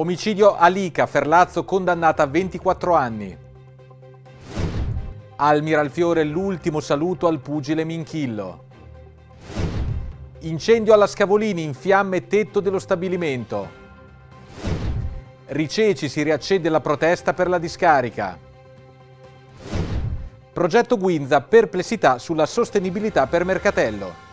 Omicidio Alica, Ferlazzo condannata a 24 anni. Al Miralfiore l'ultimo saluto al pugile Minchillo. Incendio alla Scavolini, in fiamme tetto dello stabilimento. Riceci si riaccende la protesta per la discarica. Progetto Guinza, perplessità sulla sostenibilità per Mercatello.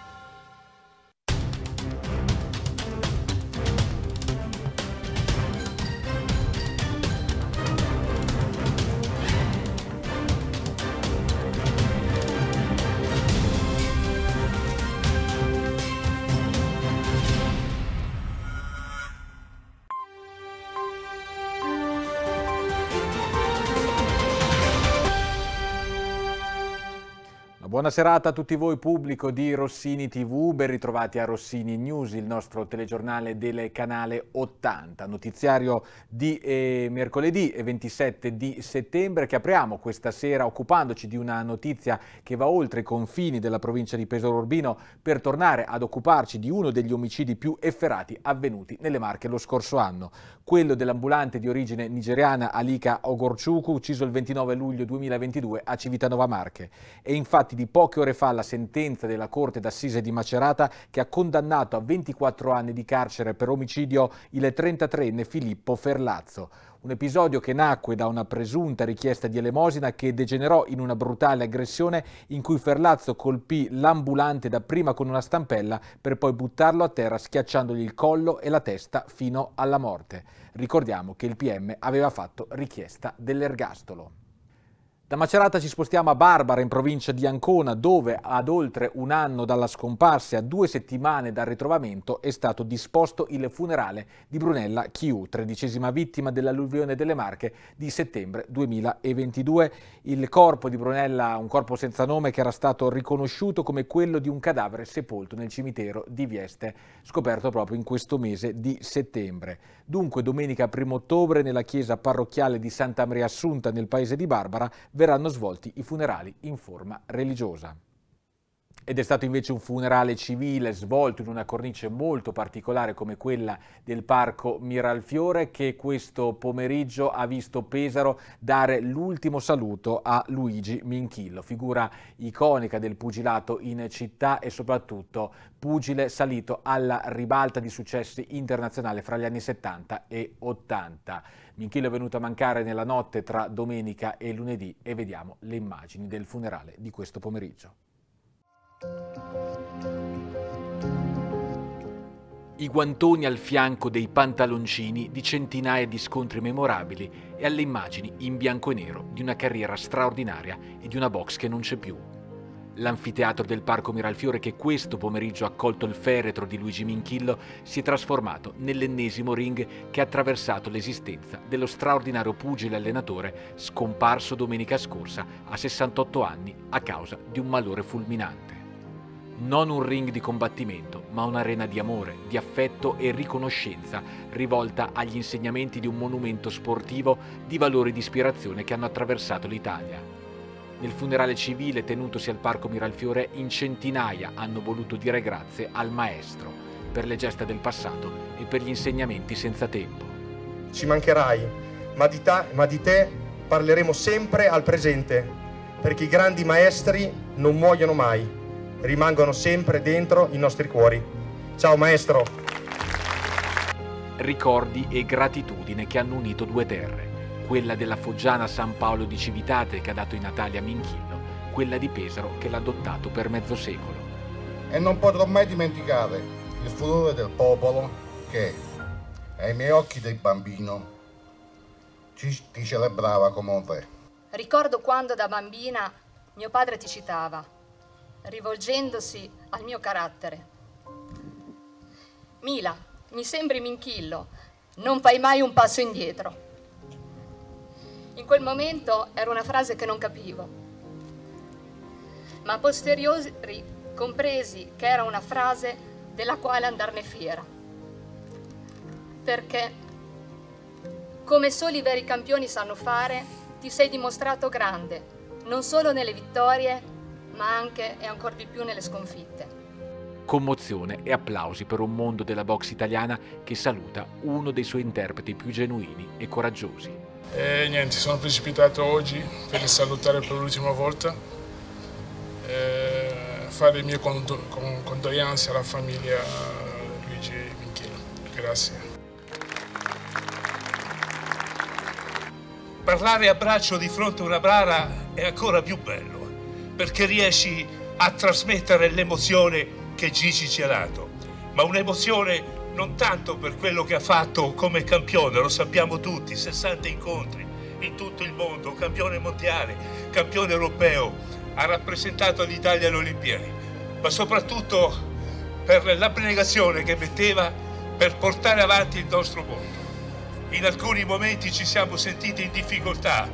Buona serata a tutti voi pubblico di Rossini TV, ben ritrovati a Rossini News, il nostro telegiornale del canale 80, notiziario di eh, mercoledì 27 eh, di settembre che apriamo questa sera occupandoci di una notizia che va oltre i confini della provincia di Pesaro Urbino per tornare ad occuparci di uno degli omicidi più efferati avvenuti nelle Marche lo scorso anno, quello dell'ambulante di origine nigeriana Alika Ogorciuku ucciso il 29 luglio 2022 a Civitanova Marche. E infatti di poche ore fa la sentenza della Corte d'Assise di Macerata che ha condannato a 24 anni di carcere per omicidio il 33enne Filippo Ferlazzo. Un episodio che nacque da una presunta richiesta di elemosina che degenerò in una brutale aggressione in cui Ferlazzo colpì l'ambulante dapprima con una stampella per poi buttarlo a terra schiacciandogli il collo e la testa fino alla morte. Ricordiamo che il PM aveva fatto richiesta dell'ergastolo. Da Macerata ci spostiamo a Barbara, in provincia di Ancona, dove ad oltre un anno dalla scomparsa e a due settimane dal ritrovamento è stato disposto il funerale di Brunella Chiù, tredicesima vittima dell'alluvione delle Marche di settembre 2022. Il corpo di Brunella, un corpo senza nome che era stato riconosciuto come quello di un cadavere sepolto nel cimitero di Vieste, scoperto proprio in questo mese di settembre. Dunque domenica 1 ottobre nella chiesa parrocchiale di Santa Maria Assunta nel paese di Barbara verranno svolti i funerali in forma religiosa. Ed è stato invece un funerale civile svolto in una cornice molto particolare come quella del parco Miralfiore che questo pomeriggio ha visto Pesaro dare l'ultimo saluto a Luigi Minchillo, figura iconica del pugilato in città e soprattutto pugile salito alla ribalta di successi internazionali fra gli anni 70 e 80. Minchillo è venuto a mancare nella notte tra domenica e lunedì e vediamo le immagini del funerale di questo pomeriggio. I guantoni al fianco dei pantaloncini di centinaia di scontri memorabili e alle immagini in bianco e nero di una carriera straordinaria e di una box che non c'è più. L'anfiteatro del Parco Miralfiore che questo pomeriggio ha accolto il feretro di Luigi Minchillo si è trasformato nell'ennesimo ring che ha attraversato l'esistenza dello straordinario pugile allenatore scomparso domenica scorsa a 68 anni a causa di un malore fulminante. Non un ring di combattimento, ma un'arena di amore, di affetto e riconoscenza rivolta agli insegnamenti di un monumento sportivo di valori di ispirazione che hanno attraversato l'Italia nel funerale civile tenutosi al Parco Miralfiore in centinaia hanno voluto dire grazie al maestro per le gesta del passato e per gli insegnamenti senza tempo. Ci mancherai, ma di, ta, ma di te parleremo sempre al presente, perché i grandi maestri non muoiono mai, rimangono sempre dentro i nostri cuori. Ciao maestro! Ricordi e gratitudine che hanno unito due terre quella della Foggiana San Paolo di Civitate che ha dato i Natali a Minchillo, quella di Pesaro che l'ha adottato per mezzo secolo. E non potrò mai dimenticare il furore del popolo che, ai miei occhi del bambino, ci, ti celebrava come un re. Ricordo quando da bambina mio padre ti citava, rivolgendosi al mio carattere. Mila, mi sembri minchillo, non fai mai un passo indietro. In quel momento era una frase che non capivo, ma a posteriori compresi che era una frase della quale andarne fiera. Perché, come soli i veri campioni sanno fare, ti sei dimostrato grande, non solo nelle vittorie, ma anche e ancora di più nelle sconfitte. Commozione e applausi per un mondo della box italiana che saluta uno dei suoi interpreti più genuini e coraggiosi. E niente, sono precipitato oggi per salutare per l'ultima volta, e fare le mie condoglianze alla famiglia Luigi e Grazie. Parlare a braccio di fronte a una bara è ancora più bello, perché riesci a trasmettere l'emozione che Gigi ci ha dato, ma un'emozione non tanto per quello che ha fatto come campione, lo sappiamo tutti, 60 incontri in tutto il mondo, campione mondiale, campione europeo, ha rappresentato l'Italia alle Olimpiadi, ma soprattutto per l'abnegazione che metteva per portare avanti il nostro mondo. In alcuni momenti ci siamo sentiti in difficoltà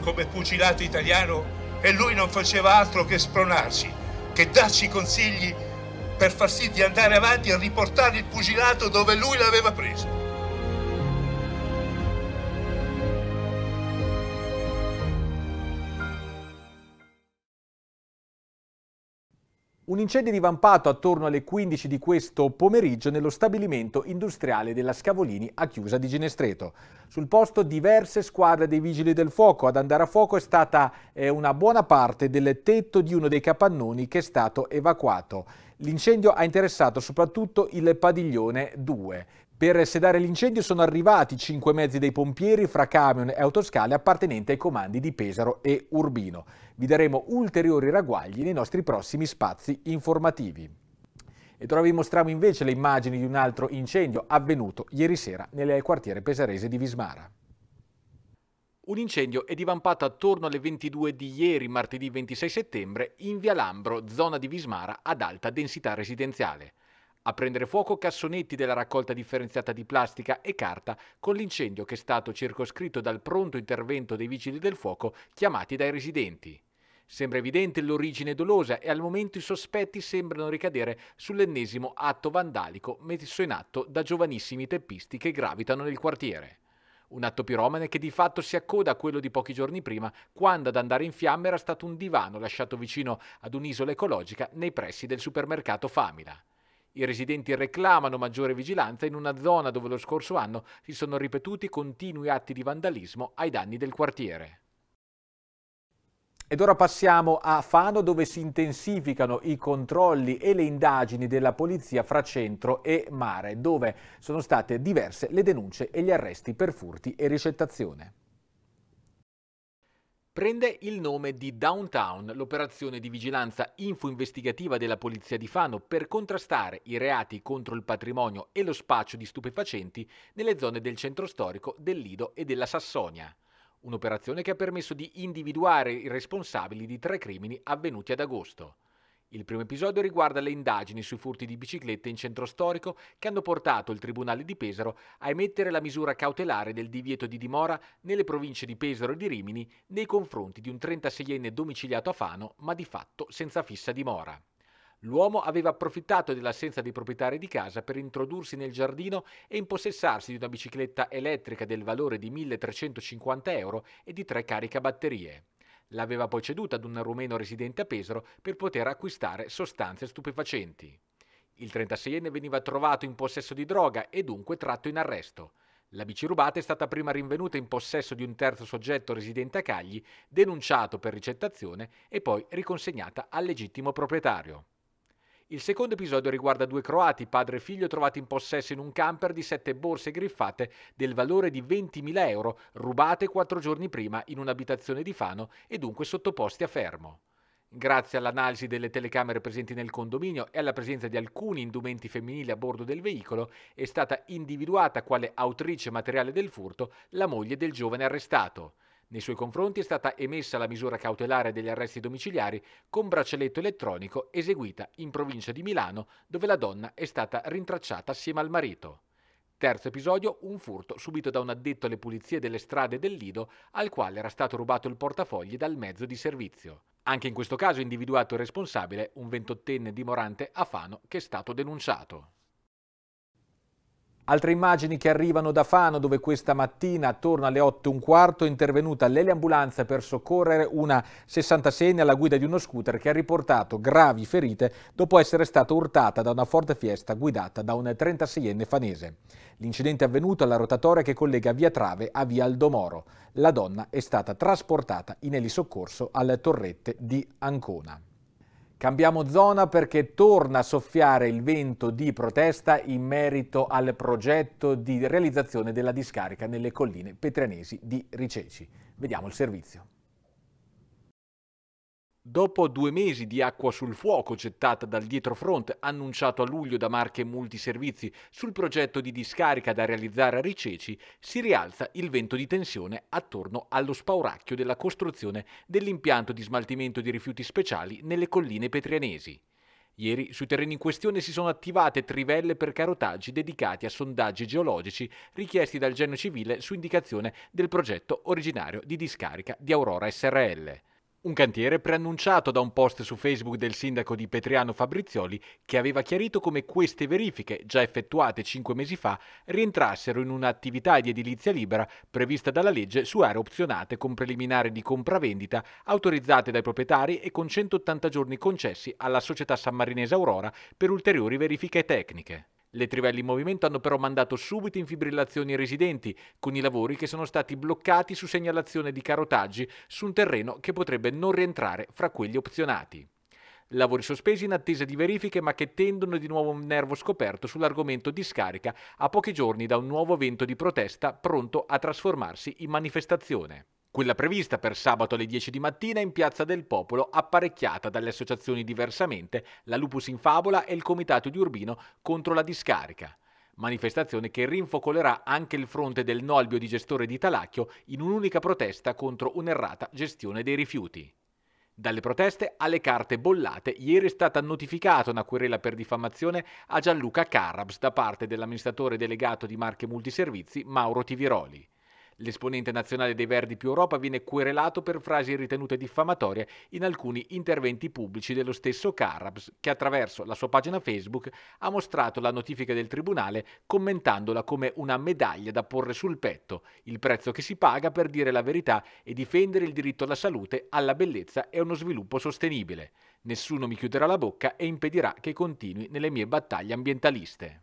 come pugilato italiano e lui non faceva altro che spronarci, che darci consigli per far sì di andare avanti e riportare il pugilato dove lui l'aveva preso. Un incendio divampato attorno alle 15 di questo pomeriggio nello stabilimento industriale della Scavolini a Chiusa di Ginestreto. Sul posto diverse squadre dei vigili del fuoco. Ad andare a fuoco è stata eh, una buona parte del tetto di uno dei capannoni che è stato evacuato. L'incendio ha interessato soprattutto il padiglione 2. Per sedare l'incendio sono arrivati cinque mezzi dei pompieri fra camion e autoscale appartenenti ai comandi di Pesaro e Urbino. Vi daremo ulteriori ragguagli nei nostri prossimi spazi informativi. E ora vi mostriamo invece le immagini di un altro incendio avvenuto ieri sera nel quartiere pesarese di Vismara. Un incendio è divampato attorno alle 22 di ieri, martedì 26 settembre, in Via Lambro, zona di Vismara, ad alta densità residenziale. A prendere fuoco cassonetti della raccolta differenziata di plastica e carta con l'incendio che è stato circoscritto dal pronto intervento dei vigili del fuoco chiamati dai residenti. Sembra evidente l'origine dolosa e al momento i sospetti sembrano ricadere sull'ennesimo atto vandalico messo in atto da giovanissimi teppisti che gravitano nel quartiere. Un atto piromane che di fatto si accoda a quello di pochi giorni prima, quando ad andare in fiamme era stato un divano lasciato vicino ad un'isola ecologica nei pressi del supermercato Famila. I residenti reclamano maggiore vigilanza in una zona dove lo scorso anno si sono ripetuti continui atti di vandalismo ai danni del quartiere. Ed ora passiamo a Fano dove si intensificano i controlli e le indagini della polizia fra centro e mare, dove sono state diverse le denunce e gli arresti per furti e ricettazione. Prende il nome di Downtown l'operazione di vigilanza info-investigativa della Polizia di Fano per contrastare i reati contro il patrimonio e lo spaccio di stupefacenti nelle zone del centro storico del Lido e della Sassonia un'operazione che ha permesso di individuare i responsabili di tre crimini avvenuti ad agosto. Il primo episodio riguarda le indagini sui furti di biciclette in centro storico che hanno portato il Tribunale di Pesaro a emettere la misura cautelare del divieto di dimora nelle province di Pesaro e di Rimini nei confronti di un 36enne domiciliato a Fano ma di fatto senza fissa dimora. L'uomo aveva approfittato dell'assenza dei proprietari di casa per introdursi nel giardino e impossessarsi di una bicicletta elettrica del valore di 1350 euro e di tre caricabatterie. L'aveva poi ceduta ad un rumeno residente a Pesaro per poter acquistare sostanze stupefacenti. Il 36enne veniva trovato in possesso di droga e dunque tratto in arresto. La bici rubata è stata prima rinvenuta in possesso di un terzo soggetto residente a Cagli, denunciato per ricettazione e poi riconsegnata al legittimo proprietario. Il secondo episodio riguarda due croati, padre e figlio, trovati in possesso in un camper di sette borse griffate del valore di 20.000 euro, rubate quattro giorni prima in un'abitazione di Fano e dunque sottoposti a fermo. Grazie all'analisi delle telecamere presenti nel condominio e alla presenza di alcuni indumenti femminili a bordo del veicolo, è stata individuata quale autrice materiale del furto la moglie del giovane arrestato. Nei suoi confronti è stata emessa la misura cautelare degli arresti domiciliari con braccialetto elettronico eseguita in provincia di Milano dove la donna è stata rintracciata assieme al marito. Terzo episodio, un furto subito da un addetto alle pulizie delle strade del Lido al quale era stato rubato il portafogli dal mezzo di servizio. Anche in questo caso individuato il responsabile, un ventottenne dimorante a Fano, che è stato denunciato. Altre immagini che arrivano da Fano dove questa mattina attorno alle 8 e un quarto è intervenuta l'eliambulanza per soccorrere una 66enne alla guida di uno scooter che ha riportato gravi ferite dopo essere stata urtata da una forte fiesta guidata da un 36enne fanese. L'incidente è avvenuto alla rotatoria che collega via Trave a via Aldomoro. La donna è stata trasportata in elisoccorso alle torrette di Ancona. Cambiamo zona perché torna a soffiare il vento di protesta in merito al progetto di realizzazione della discarica nelle colline petranesi di Riceci. Vediamo il servizio. Dopo due mesi di acqua sul fuoco gettata dal dietrofront annunciato a luglio da Marche Multiservizi sul progetto di discarica da realizzare a Riceci, si rialza il vento di tensione attorno allo spauracchio della costruzione dell'impianto di smaltimento di rifiuti speciali nelle colline petrianesi. Ieri sui terreni in questione si sono attivate trivelle per carotaggi dedicati a sondaggi geologici richiesti dal Genio Civile su indicazione del progetto originario di discarica di Aurora SRL. Un cantiere preannunciato da un post su Facebook del sindaco di Petriano Fabrizioli che aveva chiarito come queste verifiche, già effettuate cinque mesi fa, rientrassero in un'attività di edilizia libera prevista dalla legge su aree opzionate con preliminari di compravendita autorizzate dai proprietari e con 180 giorni concessi alla società sammarinese Aurora per ulteriori verifiche tecniche. Le trivelle in movimento hanno però mandato subito in fibrillazione i residenti, con i lavori che sono stati bloccati su segnalazione di carotaggi su un terreno che potrebbe non rientrare fra quelli opzionati. Lavori sospesi in attesa di verifiche ma che tendono di nuovo un nervo scoperto sull'argomento di scarica a pochi giorni da un nuovo vento di protesta pronto a trasformarsi in manifestazione quella prevista per sabato alle 10 di mattina in Piazza del Popolo, apparecchiata dalle associazioni Diversamente, la Lupus in Fabola e il Comitato di Urbino contro la discarica. Manifestazione che rinfocolerà anche il fronte del no al biodigestore di Talacchio in un'unica protesta contro un'errata gestione dei rifiuti. Dalle proteste alle carte bollate, ieri è stata notificata una querela per diffamazione a Gianluca Carrabs da parte dell'amministratore delegato di Marche Multiservizi Mauro Tiviroli. L'esponente nazionale dei Verdi più Europa viene querelato per frasi ritenute diffamatorie in alcuni interventi pubblici dello stesso Carrabs, che attraverso la sua pagina Facebook ha mostrato la notifica del tribunale commentandola come una medaglia da porre sul petto, il prezzo che si paga per dire la verità e difendere il diritto alla salute, alla bellezza e a uno sviluppo sostenibile. Nessuno mi chiuderà la bocca e impedirà che continui nelle mie battaglie ambientaliste.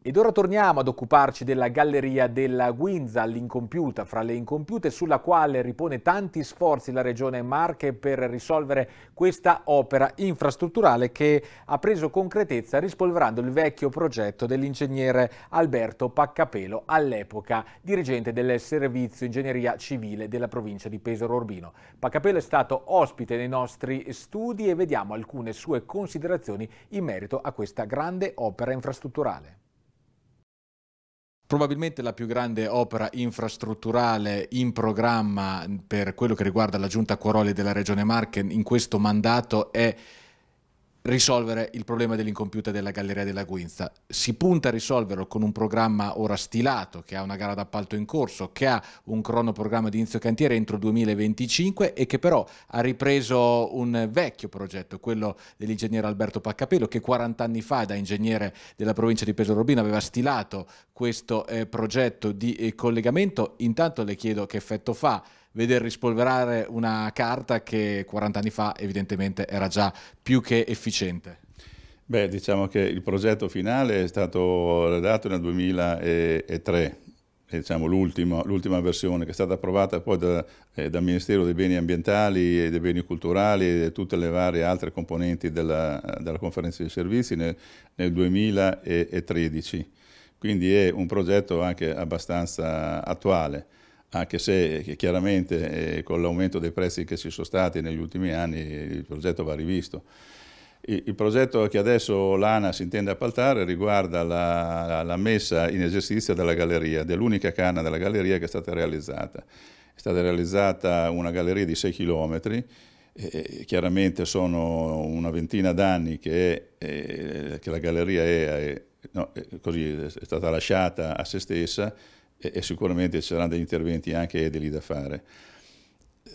Ed ora torniamo ad occuparci della Galleria della Guinza, l'incompiuta fra le incompiute, sulla quale ripone tanti sforzi la Regione Marche per risolvere questa opera infrastrutturale che ha preso concretezza rispolverando il vecchio progetto dell'ingegnere Alberto Paccapelo, all'epoca dirigente del Servizio Ingegneria Civile della provincia di Pesaro Urbino. Paccapelo è stato ospite nei nostri studi e vediamo alcune sue considerazioni in merito a questa grande opera infrastrutturale probabilmente la più grande opera infrastrutturale in programma per quello che riguarda la giunta Quaroli della Regione Marche in questo mandato è risolvere il problema dell'incompiuta della Galleria della Guinza. Si punta a risolverlo con un programma ora stilato, che ha una gara d'appalto in corso, che ha un cronoprogramma di inizio cantiere entro il 2025 e che però ha ripreso un vecchio progetto, quello dell'ingegnere Alberto Paccapello, che 40 anni fa da ingegnere della provincia di Pesaro Robino aveva stilato questo eh, progetto di eh, collegamento. Intanto le chiedo che effetto fa veder rispolverare una carta che 40 anni fa evidentemente era già più che efficiente? Beh, diciamo che il progetto finale è stato redatto nel 2003, diciamo, l'ultima, versione che è stata approvata poi da, eh, dal Ministero dei Beni Ambientali e dei Beni Culturali e tutte le varie altre componenti della, della conferenza di servizi nel, nel 2013. Quindi è un progetto anche abbastanza attuale anche se eh, chiaramente eh, con l'aumento dei prezzi che ci sono stati negli ultimi anni il progetto va rivisto. Il progetto che adesso l'ANA si intende appaltare riguarda la, la messa in esercizio della galleria, dell'unica canna della galleria che è stata realizzata. È stata realizzata una galleria di 6 km, eh, eh, chiaramente sono una ventina d'anni che, eh, che, la galleria è, è, no, è, così, è stata lasciata a se stessa, e, e sicuramente ci saranno degli interventi anche edili da fare.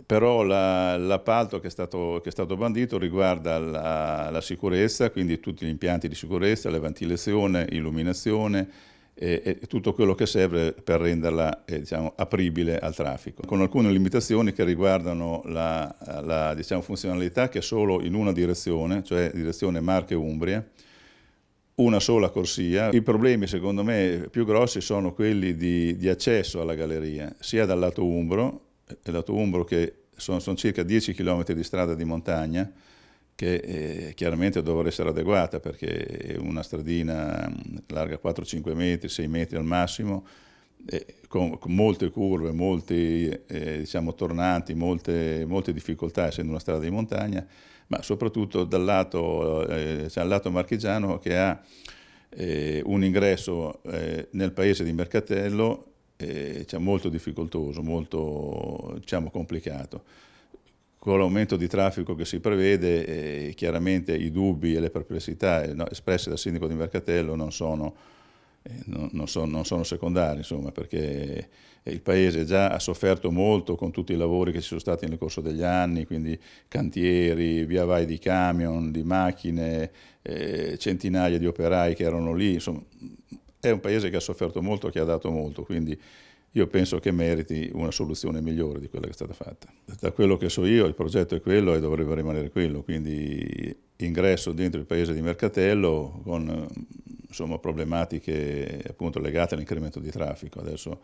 Però la, l'appalto che è, stato, che è, stato, bandito riguarda la, la, sicurezza, quindi tutti gli impianti di sicurezza, la ventilazione, illuminazione e, e tutto quello che serve per renderla eh, diciamo, apribile al traffico, con alcune limitazioni che riguardano la, la diciamo, funzionalità che è solo in una direzione, cioè direzione Marche-Umbria, una sola corsia. I problemi secondo me più grossi sono quelli di, di accesso alla galleria, sia dal lato umbro, eh, il lato umbro che sono, sono circa 10 km di strada di montagna, che eh, chiaramente dovrà essere adeguata perché è una stradina mm, larga 4-5 metri, 6 metri al massimo, eh, con, con, molte curve, molti eh, diciamo, tornanti, molte, molte difficoltà essendo una strada di montagna, ma soprattutto dal lato, eh, cioè lato marchigiano che ha eh, un ingresso eh, nel paese di Mercatello eh, cioè molto difficoltoso, molto diciamo, complicato. Con l'aumento di traffico che si prevede, eh, chiaramente i dubbi e le perplessità eh, espresse dal sindaco di Mercatello non sono eh, non, sono, non, sono, secondari, insomma, perché il Paese già ha sofferto molto con tutti i lavori che ci sono stati nel corso degli anni, quindi cantieri, via vai di camion, di macchine, eh, centinaia di operai che erano lì, insomma, è un Paese che ha sofferto molto, che ha dato molto, quindi io penso che meriti una soluzione migliore di quella che è stata fatta. Da quello che so io il progetto è quello e dovrebbe rimanere quello, quindi ingresso dentro il paese di Mercatello con insomma, problematiche appunto, legate all'incremento di traffico. Adesso,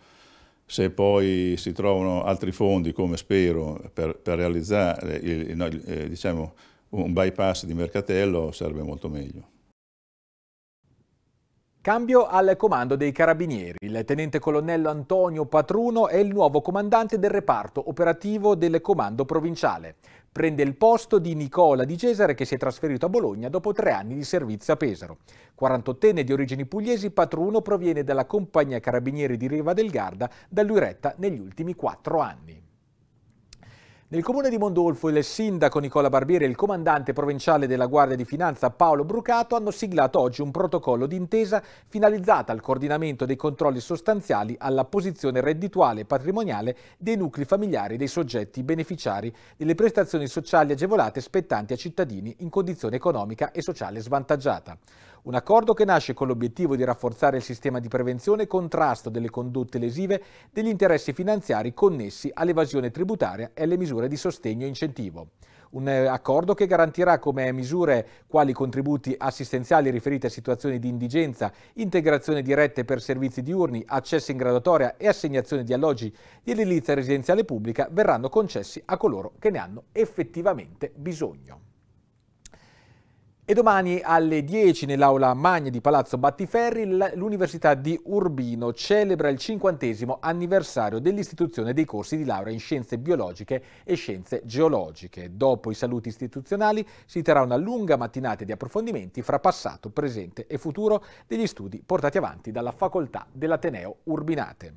se poi si trovano altri fondi, come spero, per, per realizzare il, il, eh, diciamo, un bypass di Mercatello, sarebbe molto meglio. Cambio al comando dei carabinieri. Il tenente colonnello Antonio Patruno è il nuovo comandante del reparto operativo del comando provinciale. Prende il posto di Nicola Di Cesare che si è trasferito a Bologna dopo tre anni di servizio a Pesaro. 48enne di origini pugliesi, Patruno proviene dalla compagnia carabinieri di Riva del Garda, da lui retta negli ultimi quattro anni. Nel comune di Mondolfo il sindaco Nicola Barbieri e il comandante provinciale della Guardia di Finanza Paolo Brucato hanno siglato oggi un protocollo d'intesa finalizzato al coordinamento dei controlli sostanziali alla posizione reddituale e patrimoniale dei nuclei familiari dei soggetti beneficiari delle prestazioni sociali agevolate spettanti a cittadini in condizione economica e sociale svantaggiata. Un accordo che nasce con l'obiettivo di rafforzare il sistema di prevenzione e contrasto delle condotte lesive degli interessi finanziari connessi all'evasione tributaria e alle misure di sostegno e incentivo. Un eh, accordo che garantirà come misure quali contributi assistenziali riferiti a situazioni di indigenza, integrazione diretta per servizi diurni, accesso in graduatoria e assegnazione di alloggi di edilizia residenziale pubblica verranno concessi a coloro che ne hanno effettivamente bisogno. E domani alle 10 nell'aula Magna di Palazzo Battiferri l'Università di Urbino celebra il cinquantesimo anniversario dell'istituzione dei corsi di laurea in scienze biologiche e scienze geologiche. Dopo i saluti istituzionali si terrà una lunga mattinata di approfondimenti fra passato, presente e futuro degli studi portati avanti dalla facoltà dell'Ateneo Urbinate.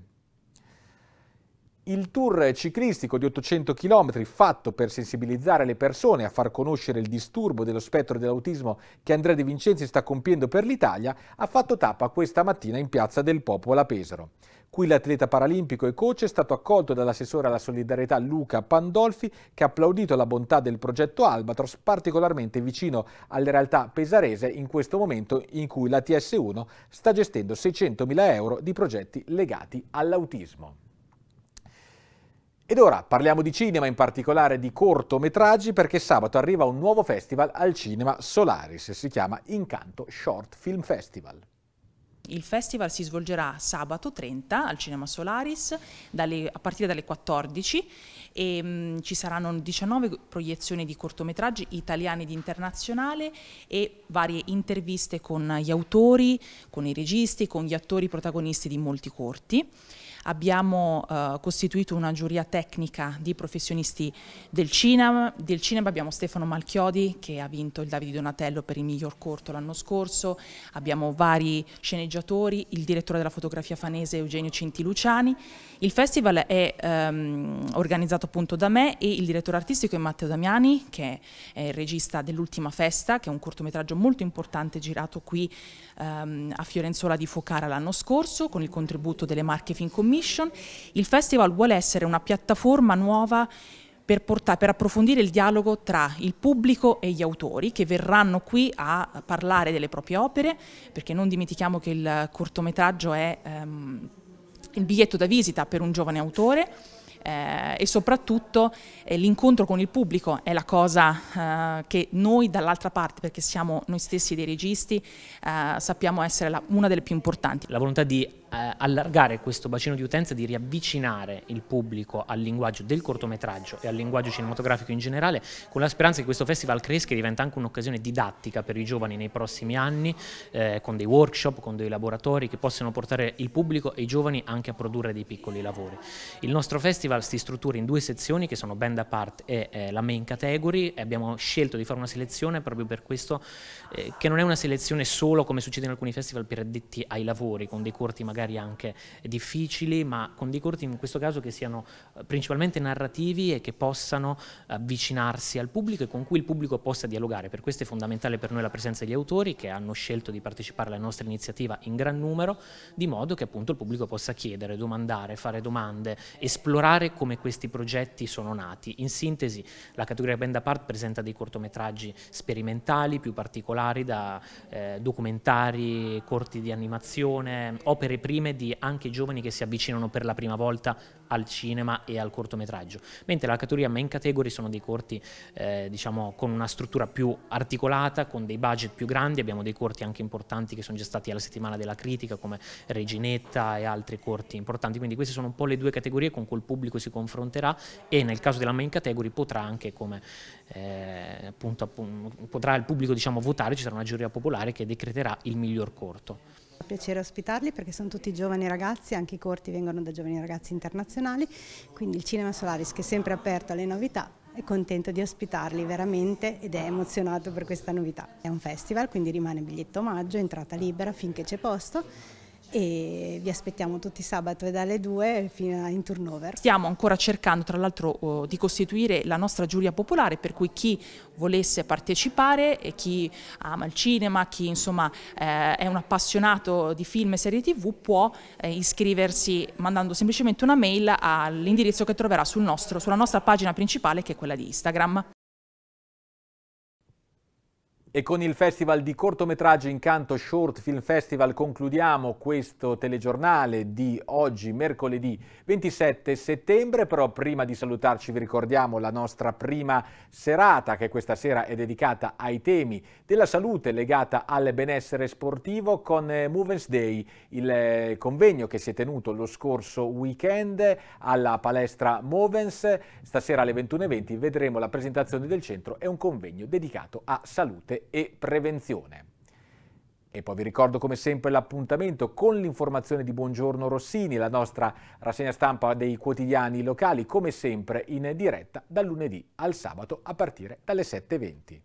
Il tour ciclistico di 800 km fatto per sensibilizzare le persone a far conoscere il disturbo dello spettro dell'autismo che Andrea De Vincenzi sta compiendo per l'Italia ha fatto tappa questa mattina in piazza del Popolo a Pesaro. Qui l'atleta paralimpico e coach è stato accolto dall'assessore alla solidarietà Luca Pandolfi che ha applaudito la bontà del progetto Albatros particolarmente vicino alle realtà pesarese in questo momento in cui la TS1 sta gestendo 600.000 euro di progetti legati all'autismo. Ed ora parliamo di cinema, in particolare di cortometraggi, perché sabato arriva un nuovo festival al cinema Solaris, si chiama Incanto Short Film Festival. Il festival si svolgerà sabato 30 al Cinema Solaris dalle, a partire dalle 14 e mh, mm, ci saranno 19 proiezioni di cortometraggi italiani ed internazionale e varie interviste con gli autori, con i registi, con gli attori protagonisti di molti corti abbiamo eh, costituito una giuria tecnica di professionisti del cinema, del cinema abbiamo Stefano Malchiodi che ha vinto il Davide Donatello per il miglior corto l'anno scorso, abbiamo vari sceneggiatori, il direttore della fotografia fanese Eugenio Centiluciani. il festival è ehm, organizzato appunto da me e il direttore artistico è Matteo Damiani che è il regista dell'ultima festa che è un cortometraggio molto importante girato qui ehm, a Fiorenzola di Focara l'anno scorso con il contributo delle Marche Fincommuni Commission, il festival vuole essere una piattaforma nuova per, portare, per, approfondire il dialogo tra il pubblico e gli autori che verranno qui a parlare delle proprie opere, perché non dimentichiamo che il cortometraggio è ehm, il biglietto da visita per un giovane autore. Eh, e soprattutto eh, l'incontro con il pubblico è la cosa eh, che noi dall'altra parte, perché siamo noi stessi dei registi, eh, sappiamo essere la, una delle più importanti. La volontà di eh, allargare questo bacino di utenza, di riavvicinare il pubblico al linguaggio del cortometraggio e al linguaggio cinematografico in generale, con la speranza che questo festival cresca e diventa anche un'occasione didattica per i giovani nei prossimi anni, eh, con dei workshop, con dei laboratori che possano portare il pubblico e i giovani anche a produrre dei piccoli lavori. Il nostro festival si struttura in due sezioni che sono Band Apart e eh, la Main Category, abbiamo scelto di fare una selezione proprio per questo, eh, che non è una selezione solo come succede in alcuni festival per addetti ai lavori, con dei corti magari magari anche difficili, ma con dei corti in questo caso che siano eh, principalmente narrativi e che possano eh, avvicinarsi al pubblico e con cui il pubblico possa dialogare. Per questo è fondamentale per noi la presenza degli autori che hanno scelto di partecipare alla nostra iniziativa in gran numero, di modo che appunto il pubblico possa chiedere, domandare, fare domande, esplorare come questi progetti sono nati. In sintesi, la categoria Band Apart presenta dei cortometraggi sperimentali, più particolari, da eh, documentari, corti di animazione, opere prime prime di anche giovani che si avvicinano per la prima volta al cinema e al cortometraggio, mentre la categoria main category sono dei corti eh, diciamo, con una struttura più articolata, con dei budget più grandi, abbiamo dei corti anche importanti che sono già stati alla settimana della critica come Reginetta e altri corti importanti, quindi queste sono un po' le due categorie con cui il pubblico si confronterà e nel caso della main category potrà anche come eh, appunto, appunto, potrà il pubblico diciamo, votare, ci sarà una giuria popolare che decreterà il miglior corto piacere ospitarli perché sono tutti giovani ragazzi, anche i corti vengono da giovani ragazzi internazionali, quindi il Cinema Solaris che è sempre aperto alle novità è contento di ospitarli veramente ed è emozionato per questa novità. È un festival, quindi rimane biglietto omaggio, entrata libera finché c'è posto e vi aspettiamo tutti sabato dalle 2 fino a in turnover. Stiamo ancora cercando tra l'altro oh, di costituire la nostra giuria popolare per cui chi volesse partecipare, chi ama il cinema, chi insomma eh, è un appassionato di film e serie tv può eh, iscriversi mandando semplicemente una mail all'indirizzo che troverà sul nostro, sulla nostra pagina principale che è quella di Instagram. E con il Festival di cortometraggi Incanto Short Film Festival concludiamo questo telegiornale di oggi, mercoledì 27 settembre, però prima di salutarci vi ricordiamo la nostra prima serata che questa sera è dedicata ai temi della salute legata al benessere sportivo con eh, Movens Day, il eh, convegno che si è tenuto lo scorso weekend alla palestra Movens. Stasera alle 21.20 vedremo la presentazione del centro e un convegno dedicato a salute e prevenzione. E poi vi ricordo come sempre l'appuntamento con l'informazione di Buongiorno Rossini, la nostra rassegna stampa dei quotidiani locali, come sempre in diretta dal lunedì al sabato a partire dalle 7.20.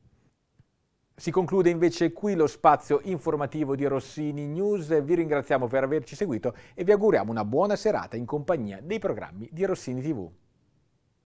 Si conclude invece qui lo spazio informativo di Rossini News, vi ringraziamo per averci seguito e vi auguriamo una buona serata in compagnia dei programmi di Rossini TV.